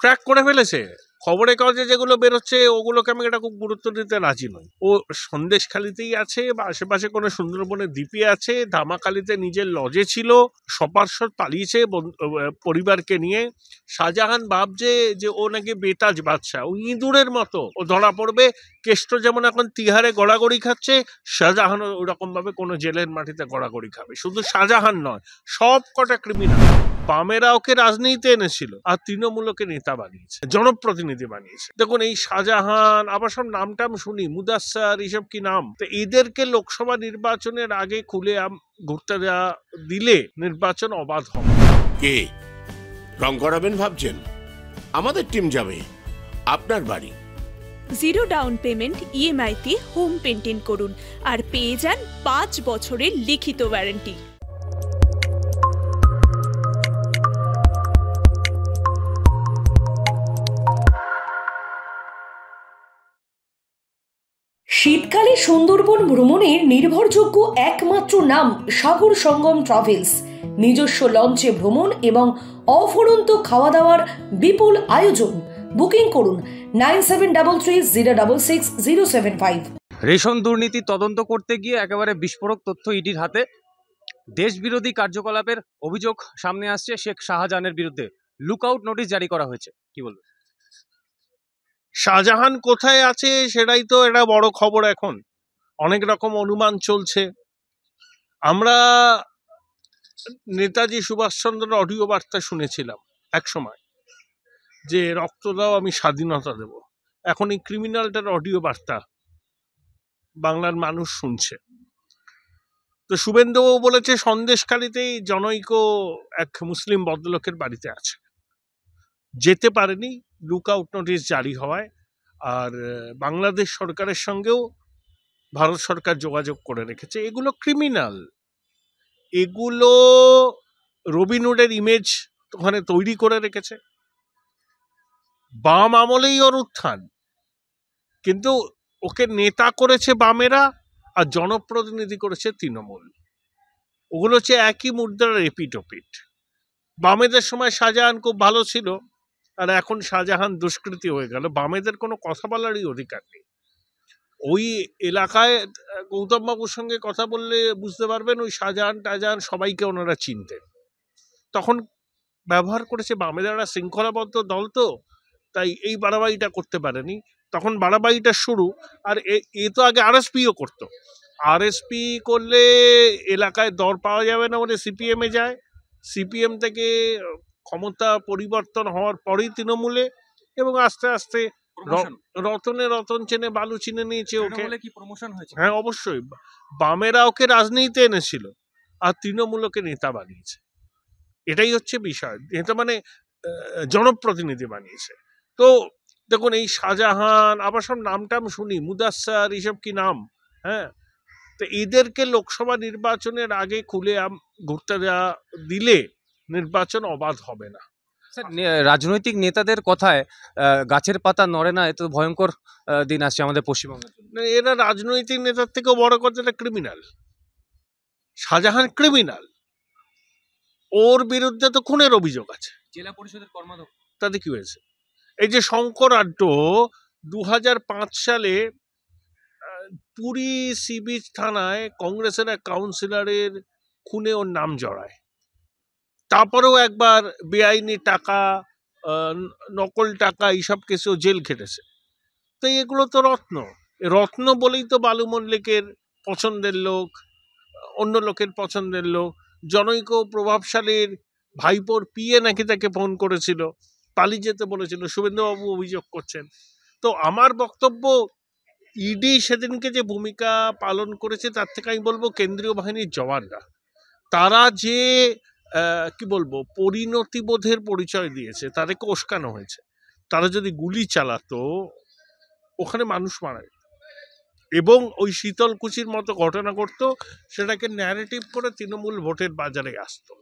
track করে ফেলেছে খবরের কাগজে যেগুলো বেরোচ্ছে ওগুলোকে আমি এটা খুব গুরুত্ব দিতে রাজি নই ও সন্দেশখালিতেই আছে বা আশেপাশে কোনো সুন্দরবনের দ্বীপে আছে ধামাকালিতে নিজের লজে ছিল সপার্শ্বদ পালিয়েছে পরিবারকে নিয়ে শাহজাহান ভাবছে যে ও নাকি বেতাজ বাদশাহ ও ইঁদুরের মতো ও ধরা পড়বে কেষ্ট যেমন এখন তিহারে গড়াগড়ি খাচ্ছে শাহজাহানও ওরকমভাবে কোনো জেলের মাটিতে গড়াগড়ি খাবে শুধু শাহজাহান নয় সব কটা ক্রিমিনাল বামেরা ওকে রাজনীতিতে এনেছিল আর তৃণমূলকে নেতা বানিয়েছে জনপ্রতিনিধি বানিয়েছে দেখুন এই শাহজাহান আবার সব নামটাম শুনি মুদাস্সার এইসব কি নাম তো এদেরকে লোকসভা নির্বাচনের আগে খুলে ঘুরতে দেওয়া দিলে নির্বাচন অবাধ হবে কে রং করাবেন ভাবছেন আমাদের টিম যাবে আপনার বাড়ি জিরো ডাউন পেমেন্ট ইএমআইতে হোম পেন্টেন করুন আর পেয়ে যান পাঁচ বছরের লিখিত ওয়ারেন্টি শীতকালে সুন্দরবন ভ্রমণের নির্ভরযোগ্য একমাত্র নাম সাগর সঙ্গম ট্রাভেলস নিজস্ব লঞ্চে ভ্রমণ এবং অফুরন্ত খাওয়া দাওয়ার বিপুল আয়োজন বুকিং করুন nine seven double three zero double six zero seven five রেশন দুর্নীতি তদন্ত করতে গিয়ে একেবারে বিস্ফোরক তথ্য ইডির হাতে দেশবিরোধী কার্যকলাপের অভিযোগ সামনে আসছে শেখ শাহজাহানের বিরুদ্ধে লুকআউট নোটিশ জারি করা হয়েছে কি বলবে শাহজাহান কোথায় আছে সেটাই তো এটা বড় খবর এখন অনেক রকম অনুমান চলছে আমরা নেতাজি সুভাষচন্দ্রের অডিও বার্তা শুনেছিলাম এক সময় যে রক্ত দাও আমি স্বাধীনতা দেব এখন এই ক্রিমিনালটার অডিও বার্তা বাংলার মানুষ শুনছে তো শুভেন্দুবাবু বলেছে সন্দেশকারীতেই জনৈক এক মুসলিম ভদ্রলোকের বাড়িতে আছে যেতে পারেনি লুক আউট নোটিস জারি হওয়ায় আর বাংলাদেশ সরকারের সঙ্গেও ভারত সরকার যোগাযোগ করে রেখেছে এগুলো ক্রিমিনাল এগুলো রবিনুডের ইমেজ ওখানে তৈরি করে রেখেছে বাম আমলেই ওর উত্থান কিন্তু ওকে নেতা করেছে বামেরা আর জনপ্রতিনিধি করেছে তৃণমূল ওগুলো হচ্ছে একই মুদ্রার এপিটোপিট বামেদের সময় শাহজাহান খুব ভালো ছিল আর এখন শাহজাহান দুষ্কৃতি হয়ে গেল বামেদের কোনো কথা বলারই অধিকার নেই ওই এলাকায় গৌতম বাবুর সঙ্গে কথা বললে বুঝতে পারবেন ওই শাহজাহান টাজাহান সবাইকে ওনারা চিনতেন তখন ব্যবহার করেছে বামেদের শৃঙ্খলাবদ্ধ দল তো তাই এই বাড়াবাড়িটা করতে পারেনি তখন বাড়াবাড়িটা শুরু আর এ তো আগে আরএসপিও করতো আরএসপি করলে এলাকায় দর পাওয়া যাবে না বলে সিপিএমে যায় সিপিএম থেকে ক্ষমতা পরিবর্তন হওয়ার পরেই তৃণমূলে এবং আস্তে আস্তে রতনে রতন চেনে বালু চিনে নিয়েছে ওকে হ্যাঁ অবশ্যই বামেরা ওকে রাজনীতিতে এনেছিল আর তৃণমূলকে নেতা বানিয়েছে এটাই হচ্ছে বিষয় নেতা মানে জনপ্রতিনিধি বানিয়েছে তো দেখুন এই শাহজাহান আবার সব টাম শুনি মুদাসার এইসব কি নাম হ্যাঁ তো এদেরকে লোকসভা নির্বাচনের আগে খুলে ঘুরতে দেওয়া দিলে নির্বাচন অবাধ হবে না রাজনৈতিক নেতাদের কথায় গাছের পাতা নড়ে না এত ভয়ঙ্কর দিন আসছে আমাদের পশ্চিমবঙ্গে এরা রাজনৈতিক নেতার থেকেও বড় কথা এটা ক্রিমিনাল শাহজাহান ক্রিমিনাল ওর বিরুদ্ধে তো খুনের অভিযোগ আছে জেলা পরিষদের কর্মাধ্যক্ষ তাতে কি হয়েছে এই যে শঙ্করাঢ্য দু সালে পুরী সি বিচ থানায় কংগ্রেসের এক কাউন্সিলরের খুনে ওর নাম জড়ায় তারপরেও একবার বেআইনি টাকা নকল টাকা এইসব কেসেও জেল খেটেছে তো এগুলো তো রত্ন রত্ন বলেই তো বালু মল্লিকের পছন্দের লোক অন্য লোকের পছন্দের লোক জনৈক প্রভাবশালীর ভাইপোর পিয়ে নাকি তাকে ফোন করেছিল পালিয়ে যেতে বলেছিল শুভেন্দুবাবু অভিযোগ করছেন তো আমার বক্তব্য ইডি e সেদিনকে যে ভূমিকা পালন করেছে তার থেকে আমি বলবো কেন্দ্রীয় বাহিনীর জওয়ানরা তারা যে কি বলবো পরিণতিবোধের পরিচয় দিয়েছে তাদেরকে ওসকানো হয়েছে তারা যদি গুলি চালাতো ওখানে মানুষ মারা যেত এবং ওই শীতলকুচির মতো ঘটনা ঘটতো সেটাকে ন্যারেটিভ করে তৃণমূল ভোটের বাজারে আসতো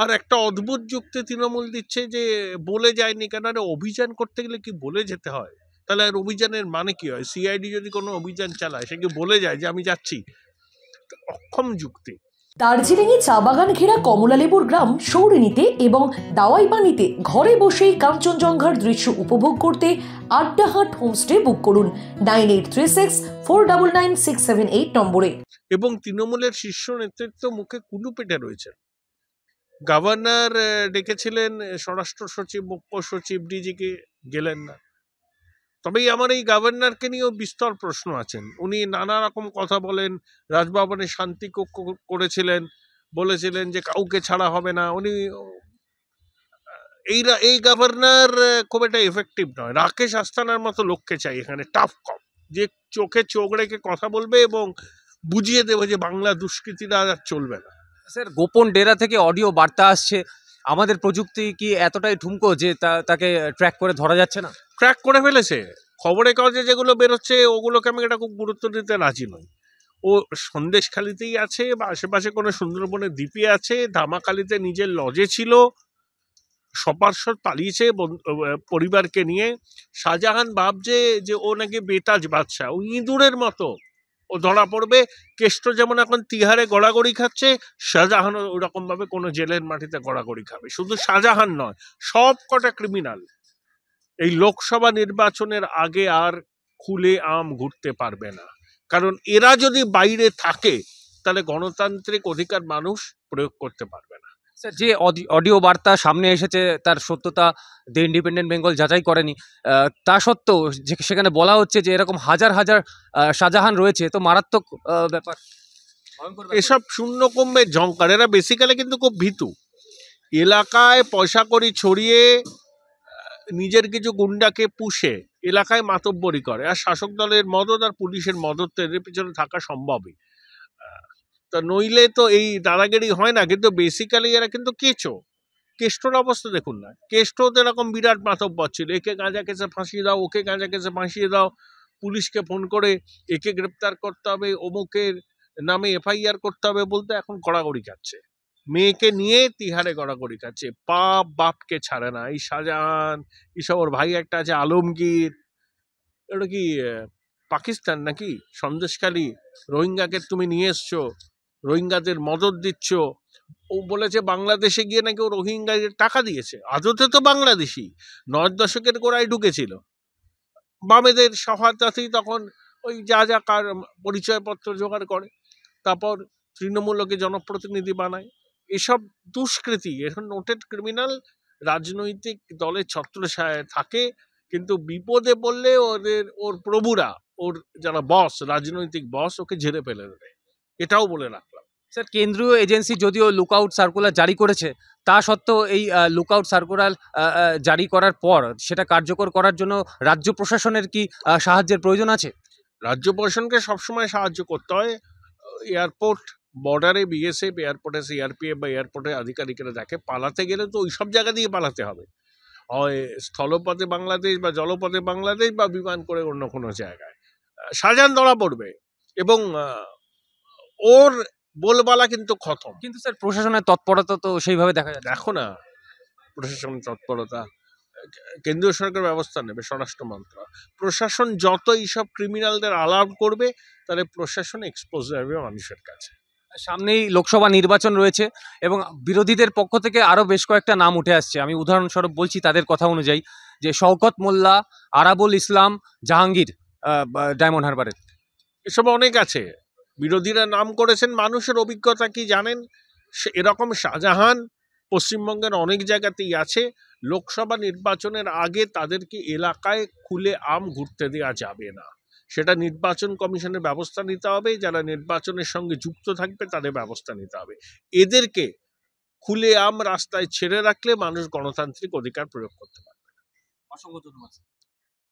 আর একটা অদ্ভুত যুক্তি তৃণমূল দিচ্ছে যে বলে যায়নি কেন আরে অভিযান করতে গেলে কি বলে যেতে হয় তাহলে আর অভিযানের মানে কি হয় সিআইডি যদি কোনো অভিযান চালায় সে কি বলে যায় যে আমি যাচ্ছি অক্ষম যুক্তি দার্জিলিংয়ে চা বাগান ঘেরা কমলালেবুর গ্রাম সৌরিনীতে এবং দাওয়াই পানিতে ঘরে বসেই কাঞ্চনজঙ্ঘার দৃশ্য উপভোগ করতে আড্ডাহাট হোমস্টে বুক করুন nine eight three six four double nine six seven eight নম্বরে এবং তৃণমূলের শীর্ষ নেতৃত্ব মুখে কুলু পেটে রয়েছেন গভর্নর ডেকেছিলেন স্বরাষ্ট্র সচিব মুখ্য সচিব ডিজিকে গেলেন না তবেই আমার এই গভর্নরকে নিয়েও বিস্তর প্রশ্ন আছেন উনি নানা রকম কথা বলেন রাজভবনে শান্তি কক্ষ করেছিলেন বলেছিলেন যে কাউকে ছাড়া হবে না উনি এই এই গভর্নর খুব একটা এফেক্টিভ নয় রাকেশ আস্তানার মতো লোককে চাই এখানে টাফ কম যে চোখে চোখ রেখে কথা বলবে এবং বুঝিয়ে দেবে যে বাংলা দুষ্কৃতিরা আর চলবে না স্যার গোপন ডেরা থেকে অডিও বার্তা আসছে আমাদের প্রযুক্তি কি এতটাই ঠুমকো যে তাকে ট্র্যাক করে ধরা যাচ্ছে না ট্র্যাক করে ফেলেছে খবরের কাগজে যেগুলো বেরোচ্ছে ওগুলোকে আমি এটা খুব গুরুত্ব দিতে রাজি নই ও সন্দেশখালিতেই আছে বা আশেপাশে কোনো সুন্দরবনের দ্বীপে আছে ধামাকালিতে নিজের লজে ছিল সপার্শ্বর পালিয়েছে পরিবারকে নিয়ে শাহজাহান ভাবছে যে ও নাকি বেতাজ বাদশাহ ও ইঁদুরের মতো ধরা পড়বে কেষ্ট যেমন এখন তিহারে গড়াগড়ি খাচ্ছে শাহজাহানও ওরকমভাবে কোনো জেলের মাটিতে গড়াগড়ি খাবে শুধু শাহজাহান নয় সব কটা ক্রিমিনাল এই লোকসভা নির্বাচনের আগে আর খুলে আম ঘুরতে পারবে না কারণ এরা যদি বাইরে থাকে তাহলে গণতান্ত্রিক অধিকার মানুষ প্রয়োগ করতে পারবে স্যার যে অডিও বার্তা সামনে এসেছে তার সত্যতা দ্য ইন্ডিপেন্ডেন্ট বেঙ্গল যাচাই করেনি তা সত্ত্বেও সেখানে বলা হচ্ছে যে এরকম হাজার হাজার শাহজাহান রয়েছে তো মারাত্মক ব্যাপার এসব শূন্য কমবে ঝঙ্কার এরা বেসিক্যালি কিন্তু খুব ভীতু এলাকায় পয়সা করি ছড়িয়ে নিজের কিছু গুন্ডাকে পুষে এলাকায় মাতব্বরি করে আর শাসক দলের মদত আর পুলিশের মদত এদের পিছনে থাকা সম্ভবই তা নইলে তো এই দাদাগিরি হয় না কিন্তু বেসিক্যালি এরা কিন্তু কেঁচো কেষ্টর অবস্থা দেখুন না কেষ্ট তো এরকম বিরাট পাথব ছিল একে গাঁজা কেসে ফাঁসিয়ে দাও ওকে গাঁজা কেসে ফাঁসিয়ে দাও পুলিশকে ফোন করে একে গ্রেপ্তার করতে হবে অমুকের নামে এফআইআর করতে হবে বলতে এখন গড়াগড়ি খাচ্ছে মেয়েকে নিয়ে তিহারে গড়াগড়ি খাচ্ছে বাপ বাপকে ছাড়ে না এই শাহজাহান এইসব ওর ভাই একটা আছে আলমগীর এটা কি পাকিস্তান নাকি সন্দেশকালী রোহিঙ্গাকে তুমি নিয়ে এসছো রোহিঙ্গাদের মদত দিচ্ছ ও বলেছে বাংলাদেশে গিয়ে নাকি ও রোহিঙ্গাদের টাকা দিয়েছে আদতে তো বাংলাদেশি নয় দশকের গোড়ায় ঢুকেছিল বামেদের সহায়তাতেই তখন ওই যা যা কার পরিচয়পত্র জোগাড় করে তারপর তৃণমূলকে জনপ্রতিনিধি বানায় এসব দুষ্কৃতি এখন নোটেড ক্রিমিনাল রাজনৈতিক দলের ছত্রছায় থাকে কিন্তু বিপদে পড়লে ওদের ওর প্রভুরা ওর যারা বস রাজনৈতিক বস ওকে ঝেড়ে ফেলে দেবে এটাও বলে রাখ স্যার কেন্দ্রীয় এজেন্সি যদিও লুকআউট সার্কুলার জারি করেছে তা সত্ত্বেও এই লুকআউট সার্কুলার জারি করার পর সেটা কার্যকর করার জন্য রাজ্য প্রশাসনের কি সাহায্যের প্রয়োজন আছে রাজ্য প্রশাসনকে সবসময় সাহায্য করতে হয় এয়ারপোর্ট বর্ডারে বিএসএফ এয়ারপোর্টে সিআরপিএফ বা এয়ারপোর্টে আধিকারিকরা দেখে পালাতে গেলে তো ওই সব জায়গা দিয়ে পালাতে হবে হয় স্থলপথে বাংলাদেশ বা জলপথে বাংলাদেশ বা বিমান করে অন্য কোনো জায়গায় সাজান ধরা পড়বে এবং ওর বলবালা কিন্তু খতম কিন্তু স্যার প্রশাসনের তৎপরতা তো সেইভাবে দেখা যায় দেখো না প্রশাসনের তৎপরতা কেন্দ্রীয় সরকার ব্যবস্থা নেবে স্বরাষ্ট্র মন্ত্রক প্রশাসন যত এইসব ক্রিমিনালদের আলার্ম করবে তাহলে প্রশাসন এক্সপোজ হবে মানুষের কাছে সামনেই লোকসভা নির্বাচন রয়েছে এবং বিরোধীদের পক্ষ থেকে আরও বেশ কয়েকটা নাম উঠে আসছে আমি উদাহরণস্বরূপ বলছি তাদের কথা অনুযায়ী যে শওকত মোল্লা আরাবুল ইসলাম জাহাঙ্গীর ডায়মন্ড হারবারের এসব অনেক আছে বিরোধীরা নাম করেছেন মানুষের অভিজ্ঞতা কি জানেন সে এরকম শাহজাহান পশ্চিমবঙ্গের অনেক জায়গাতেই আছে লোকসভা নির্বাচনের আগে তাদেরকে এলাকায় খুলে আম ঘুরতে দেওয়া যাবে না সেটা নির্বাচন কমিশনের ব্যবস্থা নিতে হবে যারা নির্বাচনের সঙ্গে যুক্ত থাকবে তাদের ব্যবস্থা নিতে হবে এদেরকে খুলে আম রাস্তায় ছেড়ে রাখলে মানুষ গণতান্ত্রিক অধিকার প্রয়োগ করতে পারবে অসংখ্য ধন্যবাদ